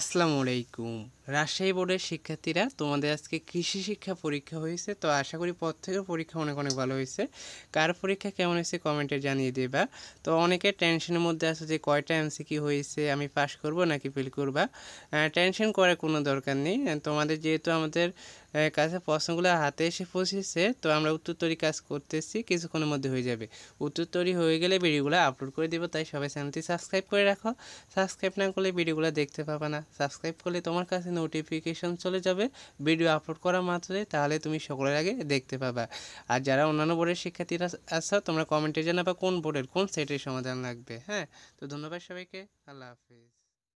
আসসালামু আলাইকুম রাজশাহী বোর্ডের শিক্ষার্থীরা তোমাদের আজকে কৃষি শিক্ষা পরীক্ষা হয়েছে তো আশা করি পর থেকে পরীক্ষা অনেক অনেক ভালো হয়েছে কার পরীক্ষা কেমন হয়েছে কমেন্টে জানিয়ে দেবা তো অনেকে টেনশনের মধ্যে আছে যে কয়টা এমসি কি হয়েছে আমি পাশ করব নাকি ফেল করবা টেনশন করার কোনো দরকার নেই তোমাদের যেহেতু আমাদের কাছে প্রশ্নগুলো হাতে এসে পৌঁছেছে তো আমরা উত্তর তৈরি কাজ করতেছি কিছুক্ষণের মধ্যে হয়ে যাবে উত্তর তৈরি হয়ে গেলে ভিডিওগুলো আপলোড করে দেবো তাই সবাই চ্যানেলটি সাবস্ক্রাইব করে রাখো সাবস্ক্রাইব না করলে ভিডিওগুলো দেখতে পাবে না সাবস্ক্রাইব করলে তোমার কাছে নোটিফিকেশন চলে যাবে ভিডিও আপলোড করা মাত্রে তাহলে তুমি সকলের আগে দেখতে পাবা আর যারা অন্যান্য বোর্ডের শিক্ষার্থীরা আছো তোমরা কমেন্টে জানাবা কোন বোর্ডের কোন সেটের সমাধান লাগবে হ্যাঁ তো ধন্যবাদ সবাইকে আল্লাহ হাফিজ